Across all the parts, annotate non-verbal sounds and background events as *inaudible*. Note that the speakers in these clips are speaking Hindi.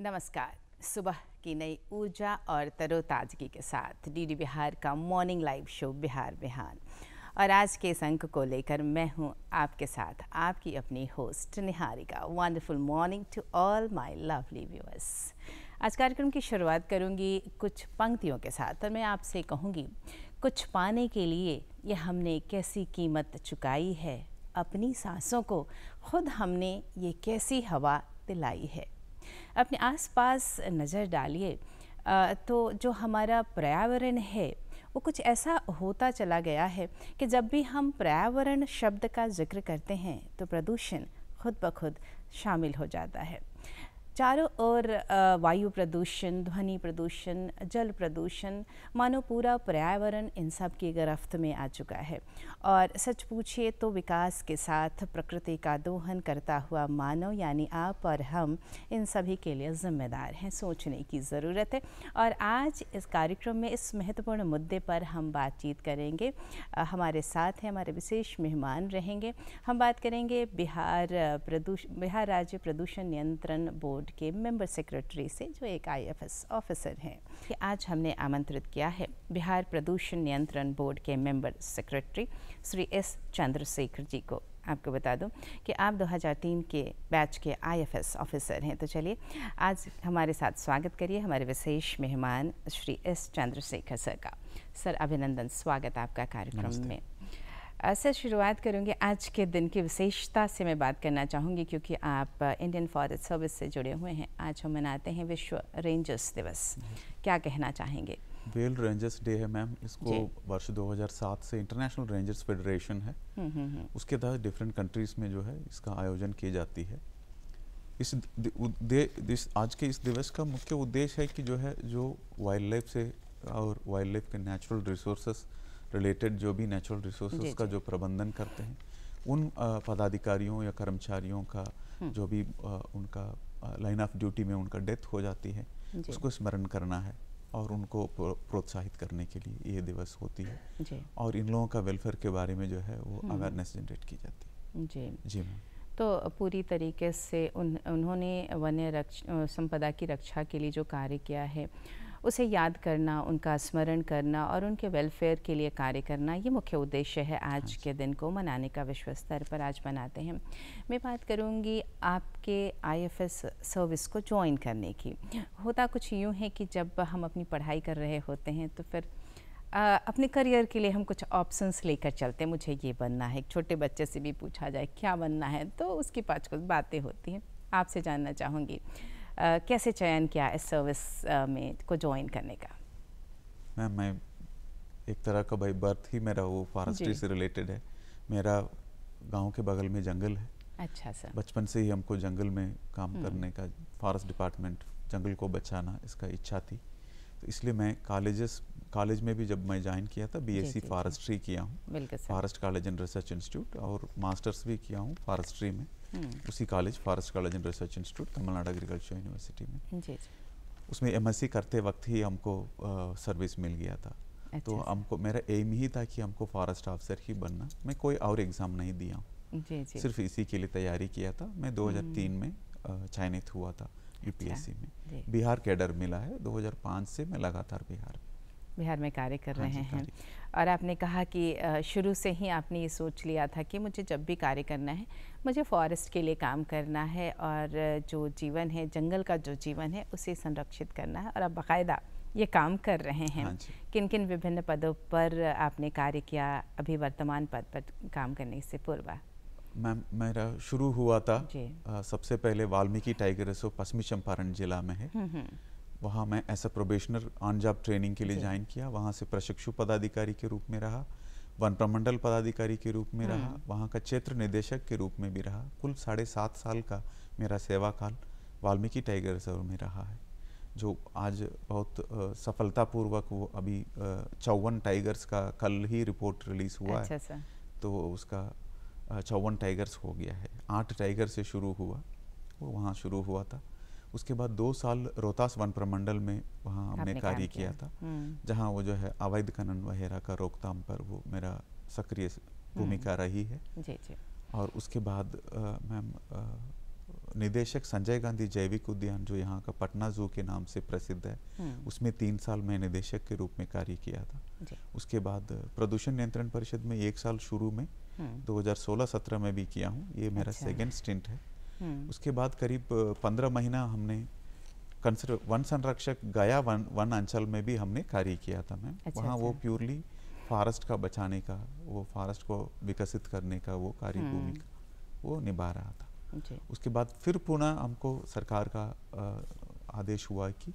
नमस्कार सुबह की नई ऊर्जा और तरोताजगी के साथ डीडी बिहार का morning live show Bihar Bihar और आज के इस अंक को लेकर मैं हूं आपके साथ आपकी अपनी host Niharika wonderful morning to all my lovely viewers आज कार्यक्रम की शुरुआत करूंगी कुछ पंक्तियों के साथ और मैं आपसे कहूंगी कुछ पाने के लिए यह हमने कैसी कीमत चुकाई है अपनी सांसों को खुद हमने ये कैसी हवा दिलाई है अपने आसपास नज़र डालिए तो जो हमारा पर्यावरण है वो कुछ ऐसा होता चला गया है कि जब भी हम पर्यावरण शब्द का जिक्र करते हैं तो प्रदूषण खुद ब खुद शामिल हो जाता है चारों ओर वायु प्रदूषण ध्वनि प्रदूषण जल प्रदूषण मानो पूरा पर्यावरण इन सब की गिरफ्त में आ चुका है और सच पूछिए तो विकास के साथ प्रकृति का दोहन करता हुआ मानव यानी आप और हम इन सभी के लिए ज़िम्मेदार हैं सोचने की ज़रूरत है और आज इस कार्यक्रम में इस महत्वपूर्ण मुद्दे पर हम बातचीत करेंगे हमारे साथ हैं हमारे विशेष मेहमान रहेंगे हम बात करेंगे बिहार प्रदूषण बिहार राज्य प्रदूषण नियंत्रण बोर्ड बोर्ड के मेंबर सेक्रेटरी से जो एक आईएफएस ऑफिसर हैं आज हमने आमंत्रित किया है बिहार प्रदूषण नियंत्रण बोर्ड के member secretary Shri S Chandrashekhar ji को आपको बता दूं कि आप 2003 के बैच के आईएफएस ऑफिसर हैं तो चलिए आज हमारे साथ स्वागत करिए हमारे विशेष मेहमान श्री एस चंद्रशेखर सर का सर अभिनंदन स्वागत आपका कार्यक्रम में सर शुरुआत करूंगी आज के दिन की विशेषता से मैं बात करना चाहूंगी क्योंकि आप इंडियन फॉरेस्ट सर्विस से जुड़े हुए हैं आज हम मनाते हैं विश्व रेंजर्स दिवस क्या कहना चाहेंगे वेल रेंजर्स डे है मैम इसको वर्ष 2007 से इंटरनेशनल रेंजर्स फेडरेशन है हुँ, हम्म, हुँ. हम्म, हम्म। उसके तहत डिफरेंट कंट्रीज में जो है इसका आयोजन की जाती है इस दिस आज के इस दिवस का मुख्य उद्देश्य है कि जो है जो वाइल्ड लाइफ से और वाइल्ड लाइफ के नेचुरल रिसोर्सेस रिलेटेड जो भी नेचुरल रिसोर्स का जो प्रबंधन करते हैं उन पदाधिकारियों या कर्मचारियों का हम्म। जो भी उनका लाइन ऑफ ड्यूटी में उनका डेथ हो जाती है उसको स्मरण करना है और उनको प्रोत्साहित करने के लिए ये दिवस होती है और इन लोगों का वेलफेयर के बारे में जो है वो अवेयरनेस हम्म। जनरेट की जाती है जी जी मैम तो पूरी तरीके से उन उन्होंने वन्य रक्ष संपदा की रक्षा के लिए जो कार्य किया है उसे याद करना उनका स्मरण करना और उनके वेलफेयर के लिए कार्य करना ये मुख्य उद्देश्य है आज हाँ के दिन को मनाने का विश्व स्तर पर आज मनाते हैं मैं बात करूँगी आपके आईएफएस सर्विस को ज्वाइन करने की होता कुछ यूँ है कि जब हम अपनी पढ़ाई कर रहे होते हैं तो फिर आ, अपने करियर के लिए हम कुछ ऑप्शंस लेकर चलते हैं मुझे ये बनना है एक छोटे बच्चे से भी पूछा जाए क्या बनना है तो उसके पाँच कुछ बातें होती हैं आपसे जानना चाहूँगी Uh, कैसे चयन किया इस सर्विस uh, में को ज्वाइन करने का मैम मैं एक तरह का भाई बर्थ ही मेरा वो फॉरेस्ट्री से रिलेटेड है मेरा गांव के बगल में जंगल है अच्छा सर बचपन से ही हमको जंगल में काम हम्म। करने का फॉरेस्ट डिपार्टमेंट जंगल को बचाना इसका इच्छा थी तो इसलिए मैं कॉलेजेस कॉलेज में भी जब मैं ज्वाइन किया था बीएससी फॉरेस्ट्री किया हूँ forest college and research institute और मास्टर्स भी किया हूँ फॉरेस्ट्री में Hmm. उसी college forest college and research institute Tamil Nadu agriculture university में उसमें एम करते वक्त ही हमको सर्विस मिल गया था अच्छा, तो अच्छा। हमको मेरा एम ही था कि हमको फॉरेस्ट ऑफिसर ही बनना मैं कोई और एग्ज़ाम नहीं दिया जी सिर्फ इसी के लिए तैयारी किया था मैं 2003 hmm. में चयनित हुआ था यूपीएससी अच्छा, में बिहार कैडर मिला है 2005 से मैं लगातार बिहार बिहार में कार्य कर हाँ रहे हैं और आपने कहा कि शुरू से ही आपने ये सोच लिया था कि मुझे जब भी कार्य करना है मुझे फॉरेस्ट के लिए काम करना है और जो जीवन है जंगल का जो जीवन है उसे संरक्षित करना है और आप बाकायदा ये काम कर रहे हैं हाँ किन किन विभिन्न पदों पर आपने कार्य किया अभी वर्तमान पद पर काम करने से पूर्व मैम मेरा शुरू हुआ था आ, सबसे पहले वाल्मीकि टाइगर रिजर्व पश्चिमी चंपारण जिला में है हम्म, हम्म। वहाँ मैं ऐसा प्रोबेशनर ऑन जॉब ट्रेनिंग के लिए ज्वाइन किया वहाँ से प्रशिक्षु पदाधिकारी के रूप में रहा वन प्रमंडल पदाधिकारी के रूप में रहा हाँ। वहाँ का क्षेत्र निदेशक के रूप में भी रहा कुल साढ़े सात साल का मेरा सेवा काल वाल्मीकि टाइगर रिजर्व में रहा है जो आज बहुत सफलतापूर्वक वो अभी चौवन टाइगर्स का कल ही रिपोर्ट रिलीज हुआ है अच्छा, अच्छा। तो उसका चौवन टाइगर्स हो गया है आठ टाइगर से शुरू हुआ वो वहाँ शुरू हुआ था उसके बाद दो साल रोहतास वन प्रमंडल में वहाँ हमने कार्य किया था हम्म। जहाँ वो जो है अवैध खनन वगैरह का रोकथाम पर वो मेरा सक्रिय भूमिका हम्म। रही है जी जी और उसके बाद मैम निदेशक संजय गांधी जैविक उद्यान जो यहाँ का पटना जू के नाम से प्रसिद्ध है हम्म। उसमें तीन साल मैं निदेशक के रूप में कार्य किया था उसके बाद प्रदूषण नियंत्रण परिषद में एक साल शुरू में 2016-17 में भी किया हूँ ये मेरा अच्छा। सेकेंड स्टिंट है हम्म। उसके बाद करीब पंद्रह महीना हमने वन संरक्षक गया वन वन अंचल में भी हमने कार्य किया था मैम अच्छा, वहाँ अच्छा। वो प्योरली फॉरेस्ट का बचाने का वो फॉरेस्ट को विकसित करने का वो कार्य भूमिका हम्म। वो निभा रहा था उसके बाद फिर पुनः हमको सरकार का आदेश हुआ कि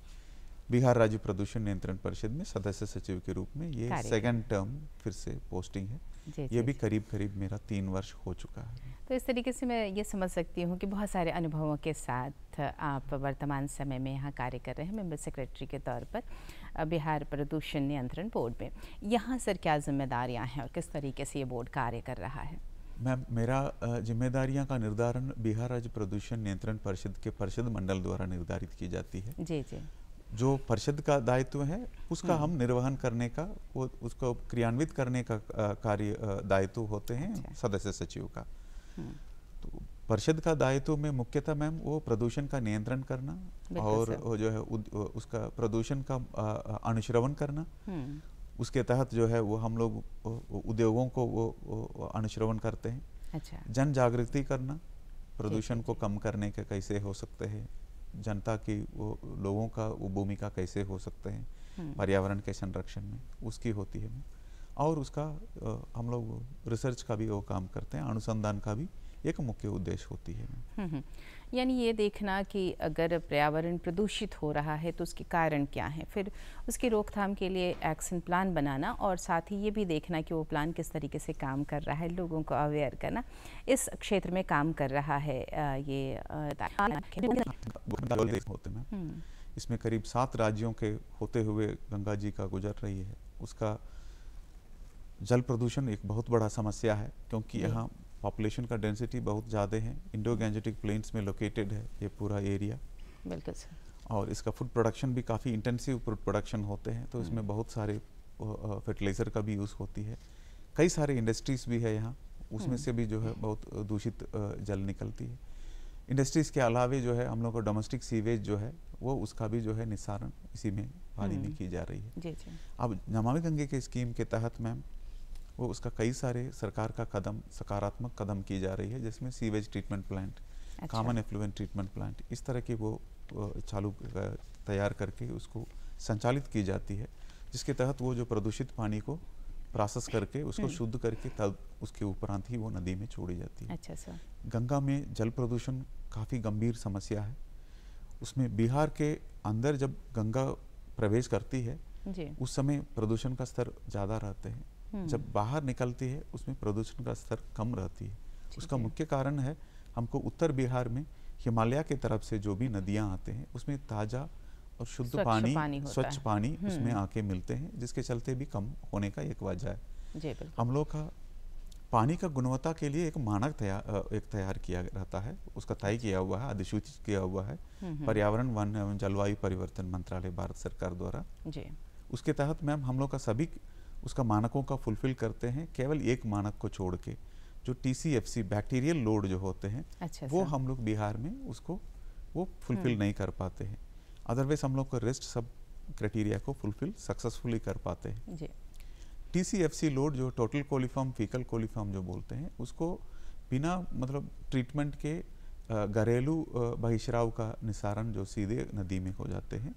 बिहार राज्य प्रदूषण नियंत्रण परिषद में सदस्य सचिव के रूप में ये सेकंड टर्म फिर से पोस्टिंग है ये भी करीब करीब मेरा तीन वर्ष हो चुका है तो इस तरीके से मैं ये समझ सकती हूँ कि बहुत सारे अनुभवों के साथ आप वर्तमान समय में यहाँ कार्य कर रहे हैं मेम्बर सेक्रेटरी के तौर पर बिहार प्रदूषण नियंत्रण बोर्ड में यहाँ सर क्या जिम्मेदारियाँ हैं और किस तरीके से ये बोर्ड कार्य कर रहा है मैम मेरा जिम्मेदारियां का निर्धारण बिहार राज्य प्रदूषण नियंत्रण परिषद के परिषद मंडल द्वारा निर्धारित की जाती है जी जी जो परिषद का दायित्व है उसका हम्म। हम निर्वहन करने का वो उसको क्रियान्वित करने का कार्य दायित्व होते हैं अच्छा। सदस्य सचिव का हम्म। तो परिषद का दायित्व में मुख्यतः मैम वो प्रदूषण का नियंत्रण करना और जो है उसका प्रदूषण का अनुश्रवण करना हम्म। उसके तहत जो है वो हम लोग उद्योगों को वो अनुश्रवण करते हैं अच्छा। जन जागृति करना प्रदूषण को कम करने के कैसे हो सकते हैं जनता की वो लोगों का वो भूमिका कैसे हो सकते हैं हम्म। पर्यावरण के संरक्षण में उसकी होती है और उसका हम लोग रिसर्च का भी वो काम करते हैं अनुसंधान का भी एक मुख्य उद्देश्य होती है हम्म, हम्म। यानी ये देखना कि अगर पर्यावरण प्रदूषित हो रहा है तो उसके कारण क्या हैं फिर उसकी रोकथाम के लिए एक्शन प्लान बनाना और साथ ही ये भी देखना कि वो प्लान किस तरीके से काम कर रहा है लोगों को अवेयर करना इस क्षेत्र में काम कर रहा है ये हम्म। होते हैं इसमें करीब सात राज्यों के होते हुए गंगा जी का गुजर रही है उसका जल प्रदूषण एक बहुत बड़ा समस्या है क्योंकि यहाँ पॉपुलेशन का डेंसिटी बहुत ज़्यादा है इंडो गैंजेटिक प्लेन्स में लोकेटेड है ये पूरा एरिया बिल्कुल सर और इसका फूड प्रोडक्शन भी काफ़ी इंटेंसिव फूड प्रोडक्शन होते हैं तो हम्म। इसमें बहुत सारे फर्टिलाइज़र का भी यूज़ होती है कई सारे इंडस्ट्रीज़ भी है यहाँ उसमें हम्म। से भी जो है बहुत दूषित जल निकलती है इंडस्ट्रीज़ के अलावे जो है हम लोग को डोमेस्टिक सीवेज जो है वो उसका भी जो है निस्सारण इसी में पानी हम्म। में की जा रही है जी जी। अब नमामि गंगे के स्कीम के तहत मैम वो उसका कई सारे सरकार का कदम सकारात्मक कदम की जा रही है जिसमें सीवेज ट्रीटमेंट प्लांट अच्छा। कॉमन एफ्लुएंट ट्रीटमेंट प्लांट इस तरह की वो चालू तैयार करके उसको संचालित की जाती है जिसके तहत वो जो प्रदूषित पानी को प्रोसेस करके उसको हम्म। शुद्ध करके तब उसके उपरांत ही वो नदी में छोड़ी जाती है अच्छा सर अच्छा। गंगा में जल प्रदूषण काफ़ी गंभीर समस्या है उसमें बिहार के अंदर जब गंगा प्रवेश करती है उस समय प्रदूषण का स्तर ज़्यादा रहते हैं हम्म। जब बाहर निकलती है उसमें प्रदूषण का स्तर कम रहती है उसका मुख्य कारण है हमको उत्तर बिहार में हिमालय के तरफ से जो भी नदियाँ आते हैं उसमें ताज़ा और शुद्ध पानी, स्वच्छ पानी हम्म। उसमें आके मिलते हैं जिसके चलते भी कम होने का एक वजह है हम लोग का पानी का गुणवत्ता के लिए एक मानक तैयार एक तैयार किया रहता है उसका तय किया हुआ है अधिसूचित किया हुआ है हम्म, हम्म। पर्यावरण वन एवं जलवायु परिवर्तन मंत्रालय भारत सरकार द्वारा उसके तहत मैम हम लोग का सभी उसका मानकों का फुलफिल करते हैं केवल एक मानक को छोड़ के जो टी बैक्टीरियल लोड जो होते हैं अच्छा वो अच्छा। हम लोग बिहार में उसको वो फुलफिल नहीं कर पाते हैं अदरवाइज हम लोग को रेस्ट सब क्राइटेरिया को फुलफिल सक्सेसफुली कर पाते हैं T C F C load जो टोटल कोलिफॉर्म फीकल कोलिफॉर्म जो बोलते हैं उसको बिना मतलब ट्रीटमेंट के घरेलू बहिश्राव का निसारण जो सीधे नदी में हो जाते हैं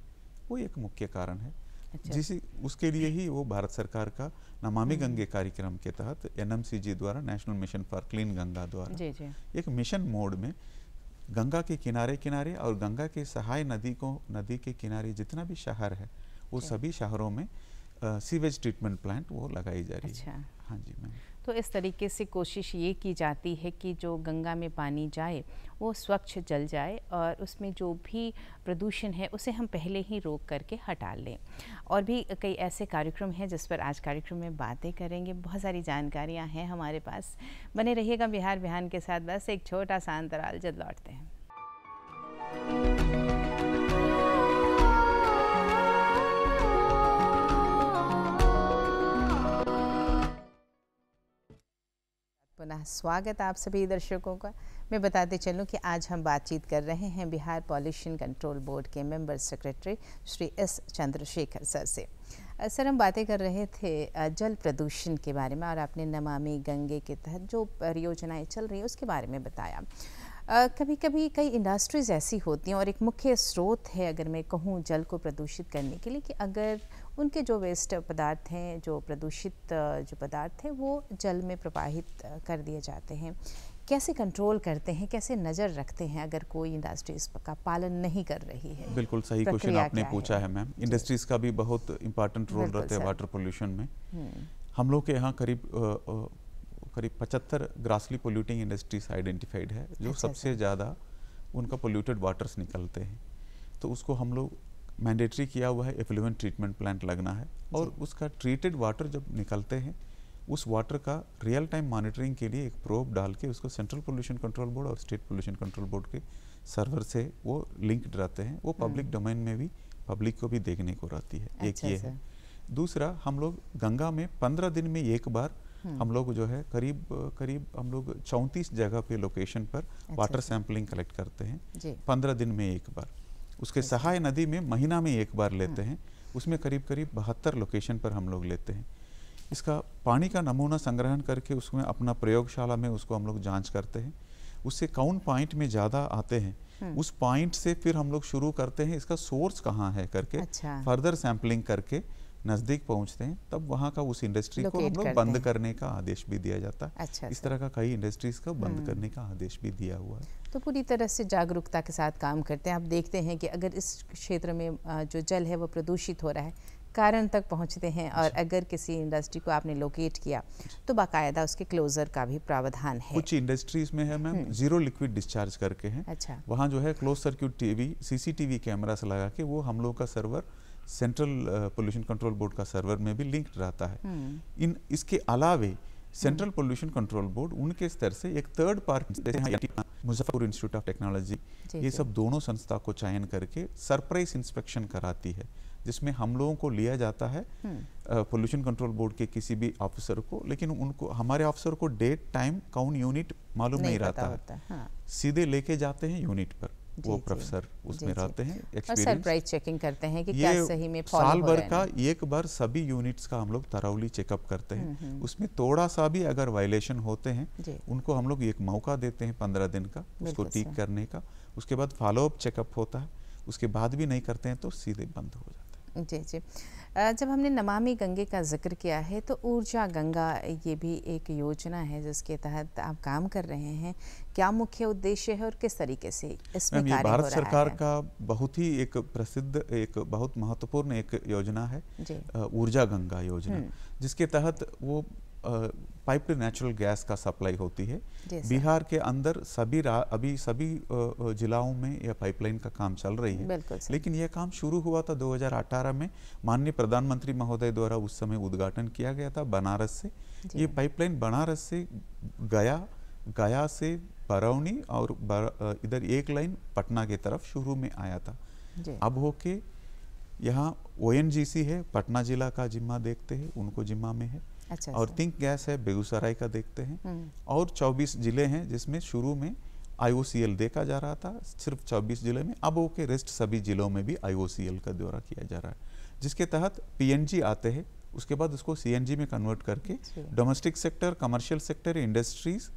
वो एक मुख्य कारण है अच्छा। जिस उसके लिए ही वो भारत सरकार का नमामि हम्म। गंगे कार्यक्रम के तहत एनएमसीजी द्वारा national mission for clean Ganga द्वारा जी जी। एक मिशन मोड में गंगा के किनारे किनारे और गंगा के सहाय नदी को नदी के किनारे जितना भी शहर है वो सभी शहरों में सीवेज ट्रीटमेंट प्लांट वो लगाई जा रही है अच्छा। हाँ जी मैम तो इस तरीके से कोशिश ये की जाती है कि जो गंगा में पानी जाए वो स्वच्छ जल जाए और उसमें जो भी प्रदूषण है उसे हम पहले ही रोक करके हटा लें और भी कई ऐसे कार्यक्रम हैं जिस पर आज कार्यक्रम में बातें करेंगे बहुत सारी जानकारियाँ हैं हमारे पास बने रहिएगा बिहार बिहान के साथ बस एक छोटा सा अंतराल जब लौटते हैं पुनः स्वागत आप सभी दर्शकों का मैं बताते चलूं कि आज हम बातचीत कर रहे हैं बिहार पॉल्यूशन कंट्रोल बोर्ड के member secretary Shri S Chandrashekhar sir से सर हम बातें कर रहे थे जल प्रदूषण के बारे में और आपने नमामि गंगे के तहत जो परियोजनाएं चल रही हैं उसके बारे में बताया कभी कभी कई इंडस्ट्रीज़ ऐसी होती हैं और एक मुख्य स्रोत है अगर मैं कहूँ जल को प्रदूषित करने के लिए कि अगर उनके जो वेस्ट पदार्थ हैं जो प्रदूषित जो पदार्थ हैं वो जल में प्रवाहित कर दिए जाते हैं कैसे कंट्रोल करते हैं कैसे नज़र रखते हैं अगर कोई इंडस्ट्रीज का पालन नहीं कर रही है बिल्कुल सही क्वेश्चन आपने पूछा है, है मैम इंडस्ट्रीज का भी बहुत इंपॉर्टेंट रोल रहता है वाटर पोल्यूशन में हम्म। हम लोग के यहाँ करीब करीब पचहत्तर ग्रासली पोल्यूटिंग इंडस्ट्रीज आइडेंटिफाइड है जो अच्छा, सबसे अच्छा। ज़्यादा उनका पोल्यूटेड वाटर्स निकलते हैं तो उसको हम लोग मैंडेटरी किया हुआ है एफ्लुएंट ट्रीटमेंट प्लांट लगना है और उसका ट्रीटेड वाटर जब निकलते हैं उस वाटर का रियल टाइम मॉनिटरिंग के लिए एक प्रोब डाल के उसको सेंट्रल पोल्यूशन कंट्रोल बोर्ड और स्टेट पोल्यूशन कंट्रोल बोर्ड के सर्वर से वो लिंक्ड रहते हैं वो पब्लिक हम्म। डोमेन में भी पब्लिक को भी देखने को रहती है एक अच्छा ये है दूसरा हम लोग गंगा में पंद्रह दिन में एक बार हम्म। हम लोग जो है करीब करीब हम लोग चौंतीस जगह पे लोकेशन पर वाटर सैंपलिंग कलेक्ट करते हैं पंद्रह दिन में एक बार उसके अच्छा। सहाय नदी में महीना में एक बार लेते हाँ। हैं उसमें करीब करीब बहत्तर लोकेशन पर हम लोग लेते हैं इसका पानी का नमूना संग्रहण करके उसमें अपना प्रयोगशाला में उसको हम लोग जांच करते हैं उससे कौन पॉइंट में ज़्यादा आते हैं हम्म। उस पॉइंट से फिर हम लोग शुरू करते हैं इसका सोर्स कहाँ है करके अच्छा। फर्दर सैम्पलिंग करके नज़दीक पहुंचते हैं तब वहाँ का उस इंडस्ट्री को हम लोग बंद करने का आदेश भी दिया जाता है अच्छा इस अच्छा। तरह का कई इंडस्ट्रीज का बंद हम्म। करने का आदेश भी दिया हुआ है तो पूरी तरह से जागरूकता के साथ काम करते हैं आप देखते हैं कि अगर इस क्षेत्र में जो जल है वो प्रदूषित हो रहा है कारण तक पहुंचते हैं और अगर किसी इंडस्ट्री को आपने लोकेट किया तो बाकायदा उसके क्लोजर का भी प्रावधान है कुछ इंडस्ट्रीज में है मैम जीरो लिक्विड डिस्चार्ज करके हैं अच्छा वहाँ जो है क्लोज सर्क्यूट टीवी सीसीटीवी से लगा के वो हम लोग का server central pollution control board का सर्वर में भी लिंक्ड रहता है हम्म। इन इसके अलावे सेंट्रल हम्म। पोल्यूशन कंट्रोल बोर्ड उनके स्तर से एक third party Muzaffarpur institute of technology ये सब दोनों संस्था को चयन करके सरप्राइज इंस्पेक्शन कराती है जिसमें हम लोगों को लिया जाता है हम्म। पोल्यूशन कंट्रोल बोर्ड के किसी भी ऑफिसर को लेकिन उनको हमारे ऑफिसर को डेट टाइम काउंट यूनिट मालूम नहीं, नहीं रहता है हाँ। सीधे लेके जाते हैं यूनिट पर वो प्रोफेसर उसमें रहते हैं एक्सपीरियंस चेकिंग करते हैं कि क्या सही में साल भर का एक बार सभी यूनिट्स का हम लोग तरावली चेकअप करते हैं हम्म, हम्म। उसमें थोड़ा सा भी अगर वायलेशन होते हैं उनको हम लोग एक मौका देते हैं पंद्रह दिन का उसको ठीक करने का उसके बाद फॉलोअप चेकअप होता है उसके बाद भी नहीं करते हैं तो सीधे बंद हो जाता है जी जी जब हमने नमामि गंगे का जिक्र किया है तो ऊर्जा गंगा ये भी एक योजना है जिसके तहत आप काम कर रहे हैं क्या मुख्य उद्देश्य है और किस तरीके से इसमें कार्य भारत सरकार का बहुत ही एक प्रसिद्ध एक बहुत महत्वपूर्ण एक योजना है ऊर्जा गंगा योजना हम्म। जिसके तहत वो पाइप नेचुरल गैस का सप्लाई होती है बिहार के अंदर सभी अभी सभी जिलाओं में यह पाइपलाइन का काम चल रही है लेकिन यह काम शुरू हुआ था 2018 में माननीय प्रधानमंत्री महोदय द्वारा उस समय उद्घाटन किया गया था बनारस से ये पाइपलाइन बनारस से गया गया से बरौनी और बर, इधर एक लाइन पटना की तरफ शुरू में आया था अब होके यहाँ ओ है पटना जिला का जिम्मा देखते हैं उनको जिम्मा में है अच्छा, और थिंक अच्छा। गैस है बेगूसराय का देखते हैं हम्म। और 24 जिले हैं जिसमें शुरू में आईओसीएल देखा जा रहा था सिर्फ 24 जिले में अब ओके रेस्ट सभी जिलों में भी आईओसीएल का दौरा किया जा रहा है जिसके तहत पीएनजी आते हैं उसके बाद उसको सीएनजी में कन्वर्ट करके domestic sector commercial sector industries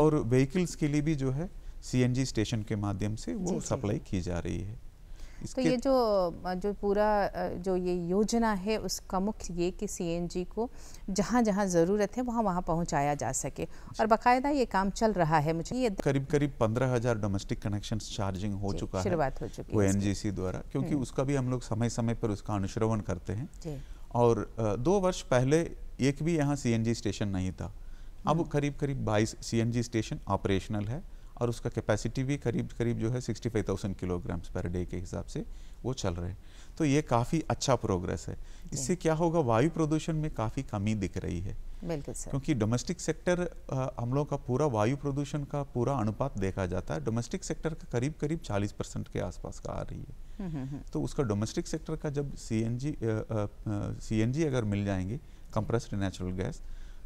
और व्हीकल्स के लिए भी जो है सी स्टेशन के माध्यम से वो सप्लाई की जा रही है तो ये जो जो पूरा जो ये योजना है उसका मुख्य ये कि सीएनजी को जहाँ जहाँ ज़रूरत है वहाँ वहाँ पहुँचाया जा सके और बाकायदा ये काम चल रहा है मुझे ये करीब करीब पंद्रह हज़ार डोमेस्टिक कनेक्शन चार्जिंग हो चुका शुरुआत हो चुकी है एनजीसी द्वारा क्योंकि हम्म। उसका भी हम लोग समय समय पर उसका अनुश्रवण करते हैं और दो वर्ष पहले एक भी यहाँ सी स्टेशन नहीं था अब करीब करीब 22 सी स्टेशन ऑपरेशनल है और उसका कैपेसिटी भी करीब करीब जो है 65,000 किलोग्राम्स पर डे के हिसाब से वो चल रहे हैं तो ये काफ़ी अच्छा प्रोग्रेस है इससे क्या होगा वायु प्रदूषण में काफ़ी कमी दिख रही है बिल्कुल सर क्योंकि डोमेस्टिक सेक्टर हम लोगों का पूरा वायु प्रदूषण का पूरा अनुपात देखा जाता है डोमेस्टिक सेक्टर का करीब करीब 40 परसेंट के आसपास का आ रही है हम्म, हम्म, हम्म। तो उसका डोमेस्टिक सेक्टर का जब सी एन जी अगर मिल जाएंगे कंप्रेस्ड नेचुरल गैस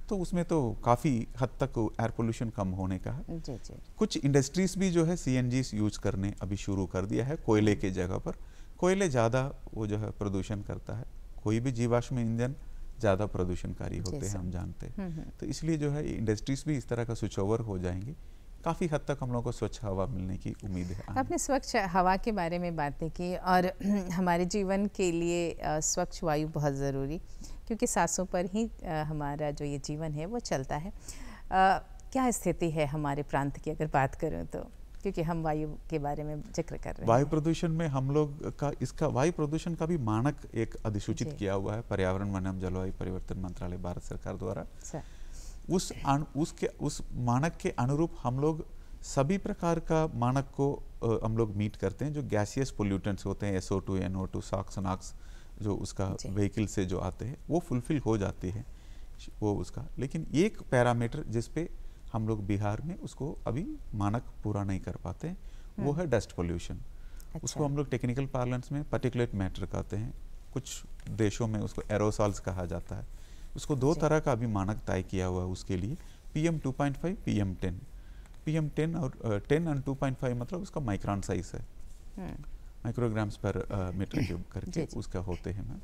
तो उसमें तो काफ़ी हद तक एयर पोल्यूशन कम होने का है कुछ इंडस्ट्रीज भी जो है सी यूज करने अभी शुरू कर दिया है कोयले के जगह पर कोयले ज़्यादा वो जो है प्रदूषण करता है कोई भी जीवाश्म इंजन ज़्यादा प्रदूषणकारी होते हैं हम जानते हैं हम्म, हम्म। तो इसलिए जो है इंडस्ट्रीज भी इस तरह का स्विच ओवर हो जाएंगी काफ़ी हद तक हम लोगों को स्वच्छ हवा मिलने की उम्मीद है आपने स्वच्छ हवा के बारे में बातें की और *clears throat* हमारे जीवन के लिए स्वच्छ वायु बहुत ज़रूरी क्योंकि सांसों पर ही हमारा जो ये जीवन है वो चलता है क्या स्थिति है हमारे प्रांत की अगर बात करूँ तो क्योंकि हम वायु के बारे में जिक्र कर रहे हैं वायु प्रदूषण में हम लोग का इसका वायु प्रदूषण का भी मानक एक अधिसूचित किया हुआ है पर्यावरण एवं जलवायु परिवर्तन मंत्रालय भारत सरकार द्वारा सर। उस अन, उसके उस मानक के अनुरूप हम लोग सभी प्रकार का मानक को हम लोग मीट करते हैं जो गैसियस पोल्यूटेंट्स होते हैं S O two N O two SOx NOx जो उसका व्हीकल से जो आते हैं वो फुलफिल हो जाती है वो उसका लेकिन एक पैरामीटर जिस पे हम लोग बिहार में उसको अभी मानक पूरा नहीं कर पाते वो हम्म। है डस्ट पोल्यूशन अच्छा। उसको हम लोग टेक्निकल पार्लेंस में पर्टिकुलेट मैटर कहते हैं कुछ देशों में उसको एरोसॉल्स कहा जाता है उसको दो तरह का अभी मानक तय किया हुआ है उसके लिए P M two point five P M ten P M ten और ten and two point five मतलब उसका माइक्रॉन साइज है माइक्रोग्राम्स पर मीटर क्यूब करके उसका होते हैं मैम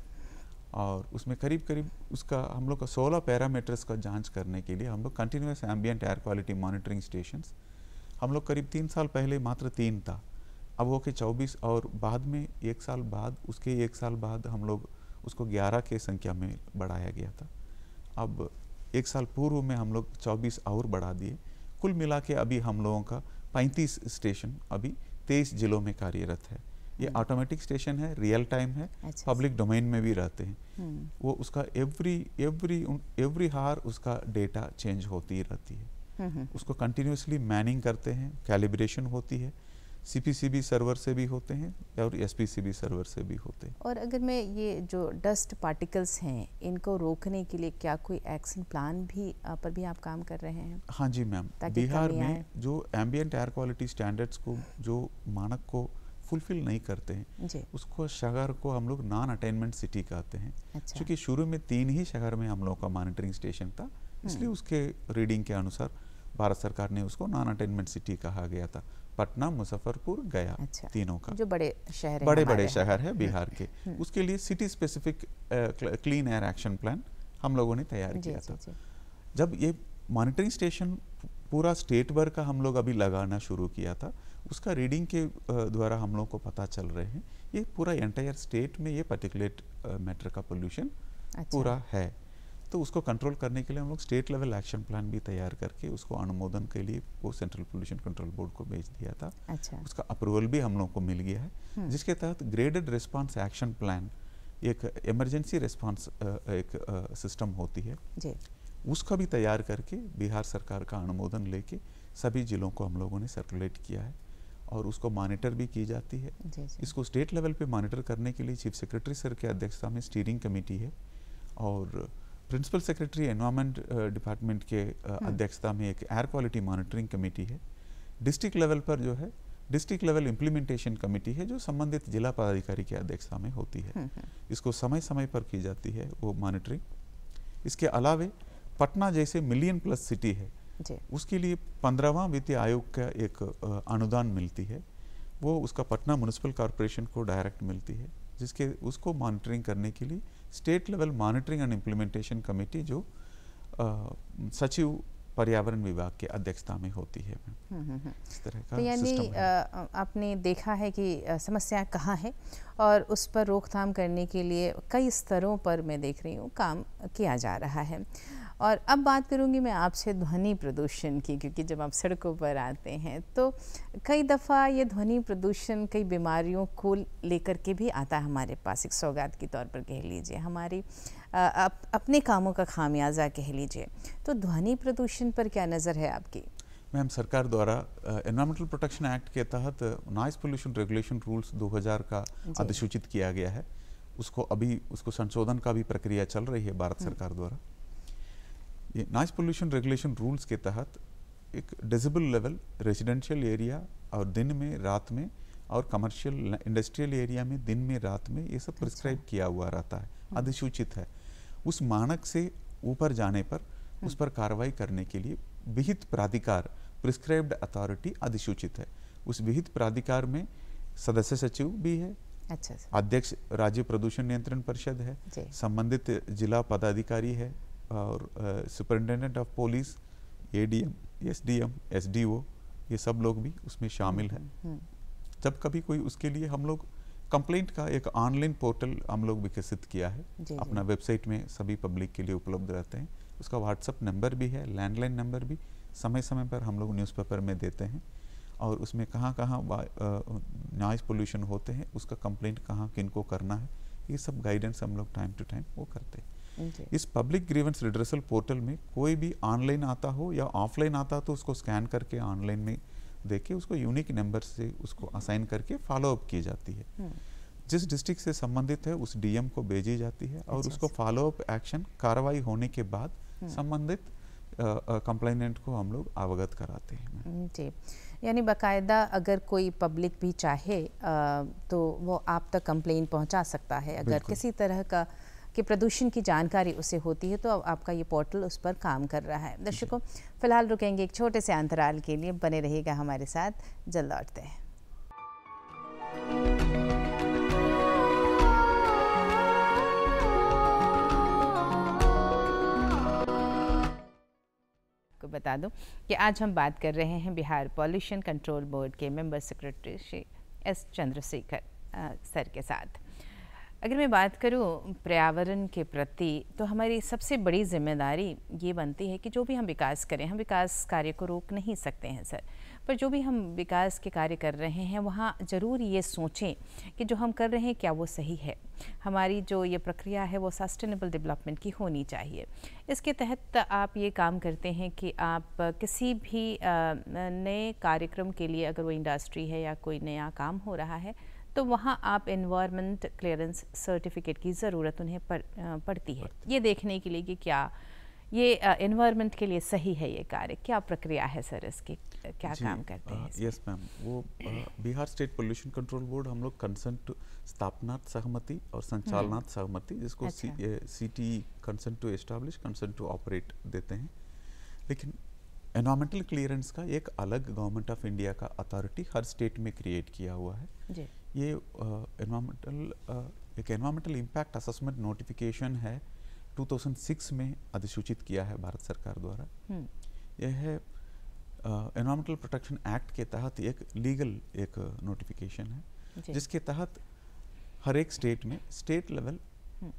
और उसमें करीब करीब उसका हम लोग का सोलह पैरामीटर्स का जांच करने के लिए हम लोग continuous ambient air quality monitoring station हम लोग करीब तीन साल पहले मात्र तीन था अब हो के चौबीस और बाद में एक साल बाद उसके एक साल बाद हम लोग उसको ग्यारह के संख्या में बढ़ाया गया था अब एक साल पूर्व में हम लोग 24 और बढ़ा दिए कुल मिला के अभी हम लोगों का 35 स्टेशन अभी 23 जिलों में कार्यरत है ये ऑटोमेटिक हम्म। स्टेशन है रियल टाइम है पब्लिक अच्छा, डोमेन अच्छा। में भी रहते हैं हम्म। वो उसका एवरी एवरी एवरी हार उसका डेटा चेंज होती रहती है हम्म, उसको कंटिन्यूसली मैनिंग करते हैं कैलिब्रेशन होती है सी सर्वर से भी होते हैं और एस सर्वर से भी होते हैं और अगर मैं ये जो डस्ट पार्टिकल्स हैं इनको रोकने के लिए क्या कोई एक्शन प्लान भी पर भी आप काम कर रहे हैं हाँ जी मैम बिहार में जो एम्बियंट एयर क्वालिटी स्टैंडर्ड्स को जो मानक को फुलफिल नहीं करते हैं उसको शहर को हम लोग नॉन अटेनमेंट सिटी कहते हैं अच्छा। क्योंकि शुरू में तीन ही शहर में हम लोगों का मॉनिटरिंग स्टेशन था इसलिए हम्म। उसके रीडिंग के अनुसार भारत सरकार ने उसको नॉन अटेनमेंट सिटी कहा गया था पटना मुजफ्फरपुर गया अच्छा, तीनों का जो बड़े शहर बड़े बड़े शहर है बिहार के हम्म, हम्म। उसके लिए city specific clean air action plan हम लोगों ने तैयार किया था जब ये मॉनिटरिंग स्टेशन पूरा स्टेट भर का हम लोग अभी लगाना शुरू किया था उसका रीडिंग के द्वारा हम लोग को पता चल रहे हैं ये पूरा एंटायर स्टेट में ये पर्टिकुलेट मैटर का पोल्यूशन अच्छा। पूरा है तो उसको कंट्रोल करने के लिए हम लोग स्टेट लेवल एक्शन प्लान भी तैयार करके उसको अनुमोदन के लिए वो सेंट्रल पोल्यूशन कंट्रोल बोर्ड को भेज दिया था अच्छा। उसका अप्रूवल भी हम लोग को मिल गया है हम्म। जिसके तहत ग्रेडेड रिस्पॉन्स एक्शन प्लान एक इमरजेंसी रिस्पॉन्स एक सिस्टम होती है उसका भी तैयार करके बिहार सरकार का अनुमोदन लेके सभी जिलों को हम लोगों ने सर्कुलेट किया है और उसको मॉनिटर भी की जाती है इसको स्टेट लेवल पे मॉनिटर करने के लिए चीफ सेक्रेटरी सर के अध्यक्षता में स्टीयरिंग कमेटी है और प्रिंसिपल सेक्रेटरी एनवायरमेंट डिपार्टमेंट के हम्म। अध्यक्षता में एक एयर क्वालिटी मॉनिटरिंग कमेटी है डिस्ट्रिक्ट लेवल पर जो है डिस्ट्रिक्ट लेवल इम्प्लीमेंटेशन कमेटी है जो संबंधित जिला पदाधिकारी की अध्यक्षता में होती है हम्म, हम्म। इसको समय समय पर की जाती है वो मॉनिटरिंग इसके अलावे पटना जैसे मिलियन प्लस सिटी है उसके लिए पंद्रहवा वित्तीय आयोग का एक अनुदान मिलती है वो उसका पटना म्यूनसिपल कॉरपोरेशन को डायरेक्ट मिलती है जिसके उसको मॉनिटरिंग करने के लिए state level monitoring and implementation committee जो सचिव पर्यावरण विभाग के अध्यक्षता में होती है हम्म, हम्म, हम्म। इस तरह का तो यानी आपने देखा है कि समस्या कहाँ है और उस पर रोकथाम करने के लिए कई स्तरों पर मैं देख रही हूँ काम किया जा रहा है और अब बात करूँगी मैं आपसे ध्वनि प्रदूषण की क्योंकि जब आप सड़कों पर आते हैं तो कई दफ़ा ये ध्वनि प्रदूषण कई बीमारियों को लेकर के भी आता है हमारे पास एक सौगात के तौर पर कह लीजिए हमारी अप, अपने कामों का खामियाजा कह लीजिए तो ध्वनि प्रदूषण पर क्या नज़र है आपकी मैम सरकार द्वारा एनवायरमेंटल प्रोटेक्शन एक्ट के तहत नॉइस पोल्यूशन रेगुलेशन रूल्स 2000 का अधिसूचित किया गया है उसको अभी उसको संशोधन का भी प्रक्रिया चल रही है भारत हम्म। सरकार द्वारा ये नॉइस पोल्यूशन रेगुलेशन रूल्स के तहत एक डिजिबल लेवल रेजिडेंशियल एरिया और दिन में रात में और कमर्शियल इंडस्ट्रियल एरिया में दिन में रात में ये सब प्रिस्क्राइब अच्छा। किया हुआ रहता है हम्म। अधिसूचित है उस मानक से ऊपर जाने पर हम्म। उस पर कार्रवाई करने के लिए विहित प्राधिकार प्रिस्क्राइब्ड अथॉरिटी अधिसूचित है उस विहित प्राधिकार में सदस्य सचिव भी है अच्छा, अच्छा। अध्यक्ष राज्य प्रदूषण नियंत्रण परिषद है संबंधित जिला पदाधिकारी है और superintendent of police ADM SDM SDO ये सब लोग भी उसमें शामिल हैं हम्म, हम्म। जब कभी कोई उसके लिए हम लोग कंप्लेंट का एक ऑनलाइन पोर्टल हम लोग विकसित किया है जी अपना वेबसाइट में सभी पब्लिक के लिए उपलब्ध रहते हैं उसका व्हाट्सअप नंबर भी है लैंडलाइन नंबर भी समय समय पर हम लोग न्यूज़पेपर में देते हैं और उसमें कहाँ कहाँ नॉइज पोल्यूशन होते हैं उसका कंप्लेंट कहाँ किन करना है ये सब गाइडेंस हम लोग टाइम टू टाइम वो करते हैं इस पब्लिक ग्रीवेंस रिड्रेसल पोर्टल में कोई भी ऑनलाइन आता हो या ऑफलाइन आता हो तो उसको स्कैन करके ऑनलाइन में देके उसको यूनिक नंबर से उसको असाइन करके फॉलोअप की जाती है hmm. जिस डिस्ट्रिक्ट से संबंधित है उस डीएम को भेजी जाती है और अच्छा, उसको फॉलोअप अच्छा। एक्शन कार्रवाई होने के बाद hmm. संबंधित कंप्लेनेंट को हम लोग अवगत कराते हैं hmm, जी यानी बकायदा अगर कोई पब्लिक भी चाहे आ, तो वो आप तक कंप्लेन पहुंचा सकता है अगर किसी तरह का कि प्रदूषण की जानकारी उसे होती है तो अब आपका ये पोर्टल उस पर काम कर रहा है दर्शकों फिलहाल रुकेंगे एक छोटे से अंतराल के लिए बने रहेगा हमारे साथ जल्द लौटते हैं आपको बता दूं कि आज हम बात कर रहे हैं बिहार पॉल्यूशन कंट्रोल बोर्ड के member secretary Shri S Chandrashekhar sir के साथ अगर मैं बात करूं पर्यावरण के प्रति तो हमारी सबसे बड़ी जिम्मेदारी ये बनती है कि जो भी हम विकास करें हम विकास कार्य को रोक नहीं सकते हैं सर पर जो भी हम विकास के कार्य कर रहे हैं वहाँ ज़रूर ये सोचें कि जो हम कर रहे हैं क्या वो सही है हमारी जो ये प्रक्रिया है वो सस्टेनेबल डेवलपमेंट की होनी चाहिए इसके तहत आप ये काम करते हैं कि आप किसी भी नए कार्यक्रम के लिए अगर वो इंडस्ट्री है या कोई नया काम हो रहा है तो वहाँ आप इन्वायरमेंट क्लियरेंस सर्टिफिकेट की ज़रूरत उन्हें पड़, पड़ती है ये देखने के लिए कि क्या ये इन्वायरमेंट के लिए सही है ये कार्य क्या प्रक्रिया है सर इसकी क्या काम करते हैं यस मैम वो Bihar state pollution control board हम लोग कंसेंट स्थापना सहमति और संचालनार्थ हम्म। सहमति जिसको अच्छा। C T consent to establish consent to operate देते हैं लेकिन एनवायरमेंटल क्लियरेंस का एक अलग गवर्नमेंट ऑफ इंडिया का अथॉरिटी हर स्टेट में क्रिएट किया हुआ है ये uh, एक एनवामेंटल इम्पैक्ट असेसमेंट नोटिफिकेशन है 2006 में अधिसूचित किया है भारत सरकार द्वारा हम्म। यह है एनवामेंटल प्रोटेक्शन एक्ट के तहत एक लीगल एक नोटिफिकेशन है जिसके तहत हर एक स्टेट में state level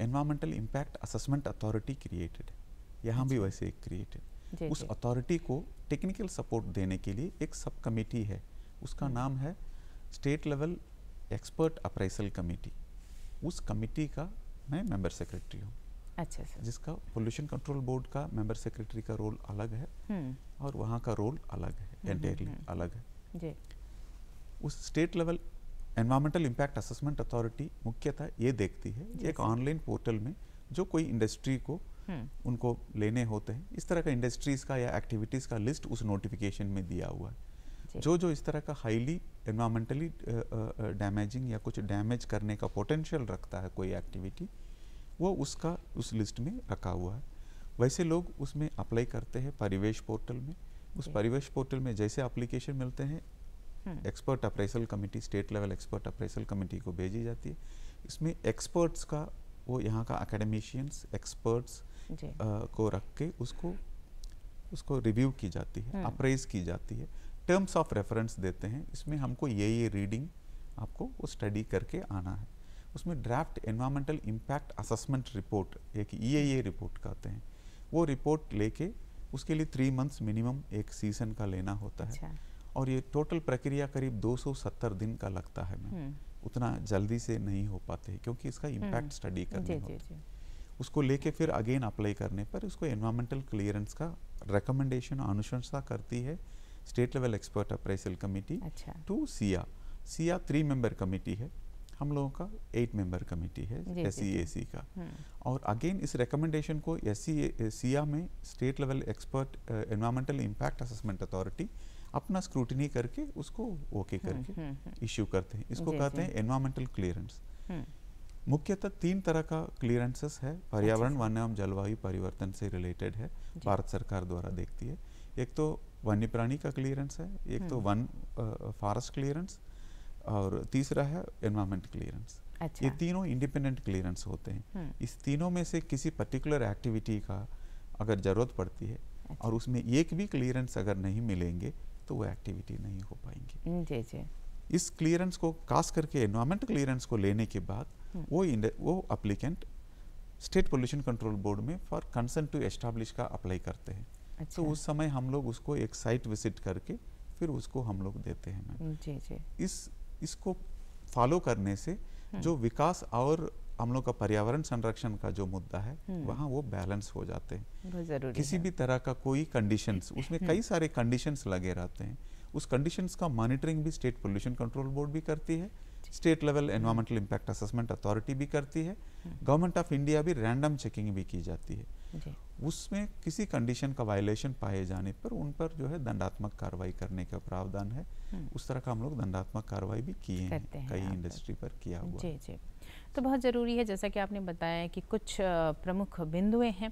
environmental impact assessment authority created है यहाँ भी वैसे एक क्रिएटेड उस अथॉरिटी को टेक्निकल सपोर्ट देने के लिए एक सब कमेटी है उसका हम्म। नाम है state level expert appraisal committee उस कमेटी का मैं मेंबर सेक्रेटरी हूँ अच्छा सर जिसका पोल्यूशन कंट्रोल बोर्ड का मेंबर सेक्रेटरी का रोल अलग है हम्म। और वहाँ का रोल अलग है एंटायरली हम्म, हम्म, अलग है जी उस state level environmental impact assessment authority मुख्यतः ये देखती है एक ऑनलाइन पोर्टल में जो कोई इंडस्ट्री को उनको लेने होते हैं इस तरह का इंडस्ट्रीज़ का या एक्टिविटीज़ का लिस्ट उस नोटिफिकेशन में दिया हुआ है जो जो इस तरह का हाईली इन्वामेंटली डैमेजिंग या कुछ डैमेज करने का पोटेंशियल रखता है कोई एक्टिविटी वो उसका उस लिस्ट में रखा हुआ है वैसे लोग उसमें अप्लाई करते हैं परिवेश पोर्टल में उस परिवेश पोर्टल में जैसे अप्लीकेशन मिलते हैं expert appraisal committee state level expert appraisal committee को भेजी जाती है इसमें एक्सपर्ट्स का वो यहाँ का अकेडमिशियंस एक्सपर्ट्स को रख के उसको उसको रिव्यू की जाती है अप्रेज हम्म। की जाती है टर्म्स ऑफ रेफरेंस देते हैं इसमें हमको ये ये रीडिंग आपको वो स्टडी करके आना है उसमें draft environmental impact assessment report एक ई ए रिपोर्ट कहते हैं वो रिपोर्ट लेके उसके लिए थ्री मंथ्स मिनिमम एक सीजन का लेना होता है अच्छा। और ये टोटल प्रक्रिया करीब 270 दिन का लगता है मैं हम्म। उतना जल्दी से नहीं हो पाते है क्योंकि इसका इम्पैक्ट स्टडी करना होता है उसको लेके फिर अगेन अप्लाई करने पर उसको एनवायरमेंटल क्लियरेंस का रिकमेंडेशन अनुशंसा करती है state level expert appraisal committee अच्छा। To SEIAA SEIAA three member committee है हम लोगों का एट मेंबर कमेटी है एस सी e का हम्म। और अगेन इस रिकमेंडेशन को एस e सिया में state level expert environmental impact assessment authority अपना स्क्रूटनी करके उसको ओके हम्म, करके इश्यू हम्म, करते हैं इसको कहते हैं एनवायरमेंटल क्लियरेंस मुख्यतः तीन तरह का क्लियरेंसेस है पर्यावरण अच्छा। वन एवं जलवायु परिवर्तन से रिलेटेड है भारत सरकार द्वारा देखती है एक तो वन्य प्राणी का क्लियरेंस है एक तो हम्म। वन फॉरेस्ट क्लियरेंस और तीसरा है एनवायरमेंट क्लियरेंस अच्छा। ये तीनों इंडिपेंडेंट क्लियरेंस होते हैं हम्म। इस तीनों में से किसी पर्टिकुलर एक्टिविटी का अगर ज़रूरत पड़ती है अच्छा। और उसमें एक भी क्लियरेंस अगर नहीं मिलेंगे तो वो एक्टिविटी नहीं हो पाएंगे हम्म, जी जी इस क्लियरेंस को खास करके एनवायरमेंट क्लियरेंस को लेने के बाद वो वो applicant state pollution control board में फॉर कंसेंट टू एस्टाब्लिश का अप्लाई करते हैं अच्छा। तो उस समय हम लोग उसको एक साइट विजिट करके फिर उसको हम लोग देते हैं मैम जी जी इस इसको फॉलो करने से हम्म। जो विकास और हम लोग का पर्यावरण संरक्षण का जो मुद्दा है हम्म। वहाँ वो बैलेंस हो जाते हैं किसी है। भी तरह का कोई कंडीशंस *laughs* उसमें कई सारे कंडीशंस लगे रहते हैं उस कंडीशंस का मॉनिटरिंग भी स्टेट पोल्यूशन कंट्रोल बोर्ड भी करती है state level environmental impact assessment authority भी करती है गवर्नमेंट ऑफ इंडिया भी रैंडम चेकिंग भी की जाती है उसमें किसी कंडीशन का वायलेशन पाए जाने पर उन पर जो है दंडात्मक कार्रवाई करने का प्रावधान है हम्म। उस तरह का हम लोग दंडात्मक कार्रवाई भी किए हैं, कई इंडस्ट्री हाँ, पर किया हुआ जी जी तो बहुत ज़रूरी है जैसा कि आपने बताया कि कुछ प्रमुख बिंदुएं हैं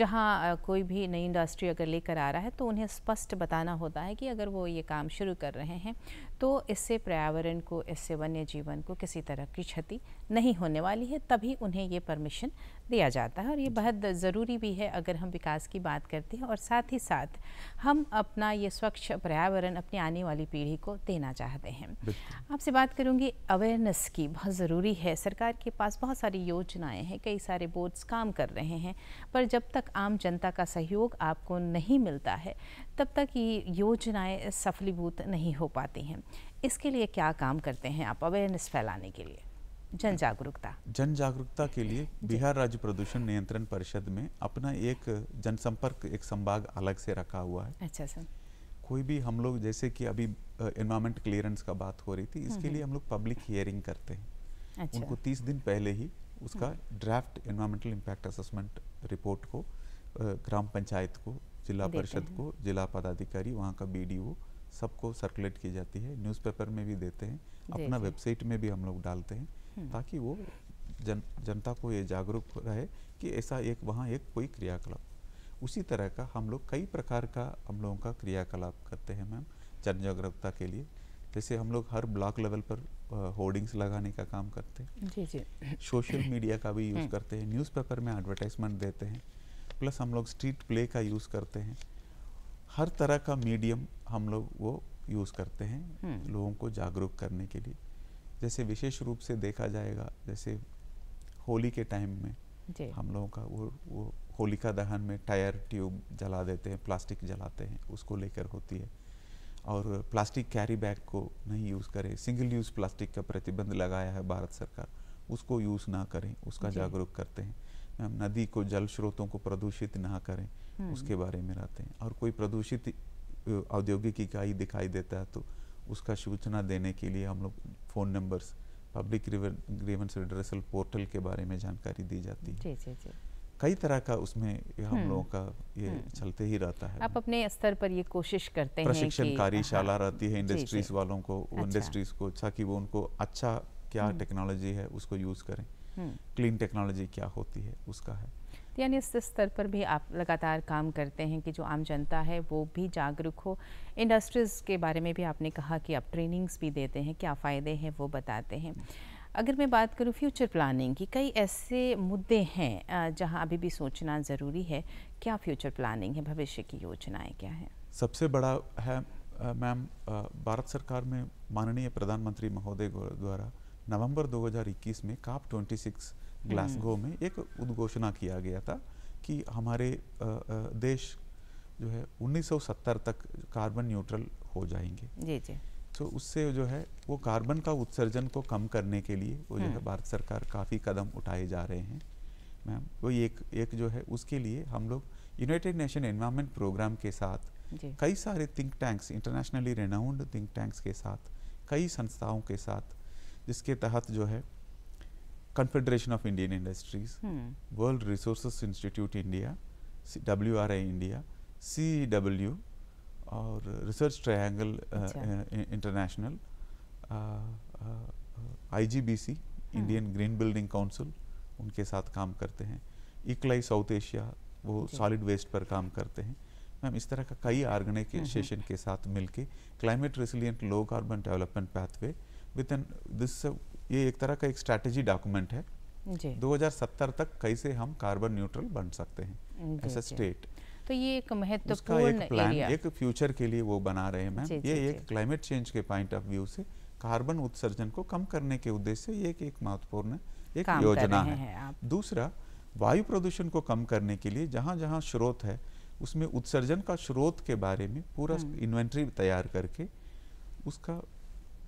जहां कोई भी नई इंडस्ट्री अगर लेकर आ रहा है तो उन्हें स्पष्ट बताना होता है कि अगर वो ये काम शुरू कर रहे हैं तो इससे पर्यावरण को इससे वन्य जीवन को किसी तरह की क्षति नहीं होने वाली है तभी उन्हें ये परमिशन दिया जाता है और ये बहुत ज़रूरी भी है अगर हम विकास की बात करते हैं और साथ ही साथ हम अपना ये स्वच्छ पर्यावरण अपनी आने वाली पीढ़ी को देना चाहते हैं आपसे बात करूँगी अवेयरनेस की बहुत ज़रूरी है सरकार के पास बहुत सारी योजनाएँ हैं कई सारे बोर्ड्स काम कर रहे हैं पर जब तक आम जनता का सहयोग आपको नहीं मिलता है तब तक ये योजनाएं सफलीभूत नहीं हो पाती हैं इसके लिए क्या काम करते हैं आप अवेयरनेस फैलाने के लिए जन जागरूकता जन जागरूकता के लिए बिहार राज्य प्रदूषण नियंत्रण परिषद में अपना एक जनसंपर्क एक संभाग अलग से रखा हुआ है अच्छा सर कोई भी हम लोग जैसे कि अभी इन्वायरमेंट क्लियरेंस का बात हो रही थी इसके हम्म, लिए हम्म। हम लोग पब्लिक हियरिंग करते हैं अच्छा। उनको तीस दिन पहले ही उसका draft environmental impact assessment report को ग्राम पंचायत को जिला परिषद को जिला पदाधिकारी वहाँ का बी सबको सर्कुलेट की जाती है न्यूज़पेपर में भी देते हैं अपना वेबसाइट में भी हम लोग डालते हैं हम्म। ताकि वो जन जनता को ये जागरूक रहे कि ऐसा एक वहाँ एक कोई क्रियाकलाप उसी तरह का हम लोग कई प्रकार का हम लोगों का क्रियाकलाप करते हैं मैम जन जागरूकता के लिए जैसे हम लोग हर ब्लॉक लेवल पर होर्डिंग्स लगाने का काम करते हैं जी जी सोशल मीडिया का भी यूज़ हम्म। करते हैं न्यूज़पेपर में एडवर्टाइजमेंट देते हैं प्लस हम लोग स्ट्रीट प्ले का यूज़ करते हैं हर तरह का मीडियम हम लोग वो यूज़ करते हैं हम्म। लोगों को जागरूक करने के लिए जैसे विशेष रूप से देखा जाएगा जैसे होली के टाइम में हम लोगों का वो वो होलिका दहन में टायर ट्यूब जला देते हैं प्लास्टिक जलाते हैं उसको लेकर होती है और प्लास्टिक कैरी बैग को नहीं यूज़ करें सिंगल यूज़ प्लास्टिक का प्रतिबंध लगाया है भारत सरकार उसको यूज़ ना करें उसका जागरूक करते हैं मैम नदी को जल स्रोतों को प्रदूषित ना करें हम्म। उसके बारे में रहते हैं और कोई प्रदूषित औद्योगिक इकाई दिखाई देता है तो उसका सूचना देने के लिए हम लोग phone numbers public grievance redressal portal के बारे में जानकारी दी जाती है जी, जी, जी। कई तरह का उसमें हम हम्म। लोगों का ये हम्म। चलते ही रहता है आप अपने स्तर पर ये कोशिश करते हैं प्रशिक्षण कार्यशाला हाँ। रहती है इंडस्ट्रीज वालों को अच्छा। इंडस्ट्रीज को अच्छा कि वो उनको अच्छा क्या टेक्नोलॉजी हम्म। है उसको यूज़ करें क्लीन हम्म। टेक्नोलॉजी क्या होती है उसका है तो यानी इस स्तर पर भी आप लगातार काम करते हैं कि जो आम जनता है वो भी जागरूक हो इंडस्ट्रीज़ के बारे में भी आपने कहा कि आप ट्रेनिंग्स भी देते हैं क्या फ़ायदे हैं वो बताते हैं अगर मैं बात करूं फ्यूचर प्लानिंग की कई ऐसे मुद्दे हैं जहां अभी भी सोचना ज़रूरी है क्या फ्यूचर प्लानिंग है भविष्य की योजनाएं क्या हैं सबसे बड़ा है मैम भारत सरकार में माननीय प्रधानमंत्री महोदय द्वारा नवंबर 2021 में काप 26 ग्लासगो हम्म। में एक उद्घोषणा किया गया था कि हमारे देश जो है 1970 तक कार्बन न्यूट्रल हो जाएंगे जी जी तो उससे जो है वो कार्बन का उत्सर्जन को कम करने के लिए वो जो है हम्म। भारत सरकार काफ़ी कदम उठाए जा रहे हैं मैम वो एक एक जो है उसके लिए हम लोग यूनाइटेड नेशन एनवायरमेंट प्रोग्राम के साथ कई सारे think tanks internationally renowned think tanks के साथ कई संस्थाओं के साथ जिसके तहत जो है confederation of Indian industries world resource institute India W R I India C W और research triangle international IGBC Indian green building council उनके साथ काम करते हैं इकलाई साउथ एशिया वो सॉलिड वेस्ट पर काम करते हैं मैम इस तरह का कई ऑर्गेनाइजेशन हम्म, हम्म। के साथ मिलके climate resilient low carbon development pathway with an this ये एक तरह का एक स्ट्रैटेजी डॉक्यूमेंट है जी 2070 तक कैसे हम कार्बन न्यूट्रल बन सकते हैं एस अ स्टेट तो ये एक महत्वपूर्ण एरिया एक फ्यूचर के लिए वो बना रहे हैं मैम ये एक क्लाइमेट चेंज के पॉइंट ऑफ व्यू से कार्बन उत्सर्जन को कम करने के उद्देश्य से ये एक, एक महत्वपूर्ण एक योजना है दूसरा वायु प्रदूषण को कम करने के लिए जहाँ जहाँ स्रोत है उसमें उत्सर्जन का स्रोत के बारे में पूरा इन्वेंट्री हम्म। तैयार करके उसका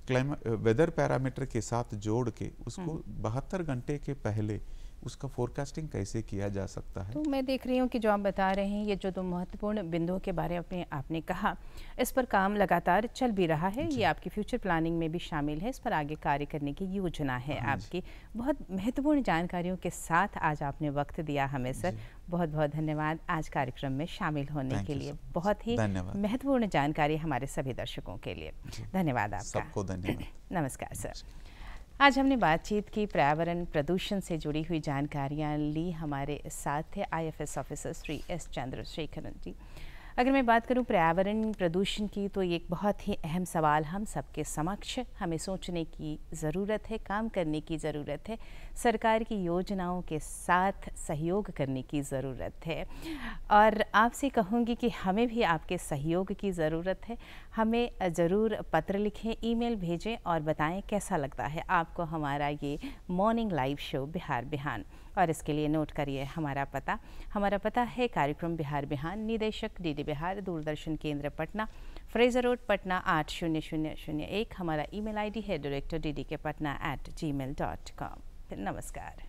क्लाइमेट वेदर पैरामीटर के साथ जोड़ के उसको हम्म। बहत्तर घंटे के पहले उसका फोरकास्टिंग कैसे किया जा सकता है तो मैं देख रही हूँ कि जो आप बता रहे हैं ये जो दो महत्वपूर्ण बिंदुओं के बारे में आपने कहा इस पर काम लगातार चल भी रहा है ये आपकी फ्यूचर प्लानिंग में भी शामिल है इस पर आगे कार्य करने की योजना है हाँ आपकी बहुत महत्वपूर्ण जानकारियों के साथ आज आपने वक्त दिया हमें सर बहुत बहुत धन्यवाद आज कार्यक्रम में शामिल होने के लिए बहुत ही महत्वपूर्ण जानकारी हमारे सभी दर्शकों के लिए धन्यवाद आपका *laughs* नमस्कार सर आज हमने बातचीत की पर्यावरण प्रदूषण से जुड़ी हुई जानकारियां ली हमारे साथ थे IFS officer Shri S Chandrasekharan ji अगर मैं बात करूं पर्यावरण प्रदूषण की तो ये एक बहुत ही अहम सवाल हम सबके समक्ष हमें सोचने की ज़रूरत है काम करने की ज़रूरत है सरकार की योजनाओं के साथ सहयोग करने की ज़रूरत है और आपसे कहूँगी कि हमें भी आपके सहयोग की ज़रूरत है हमें ज़रूर पत्र लिखें ईमेल भेजें और बताएं कैसा लगता है आपको हमारा ये morning live show Bihar Bihan और इसके लिए नोट करिए हमारा पता हमारा पता है कार्यक्रम बिहार बिहान निदेशक डी डी बिहार दूरदर्शन केंद्र पटना फ्रेजर रोड पटना आठ शून्य शून्य शून्य एक हमारा ई मेल है director D D K Patna at gmail dot com नमस्कार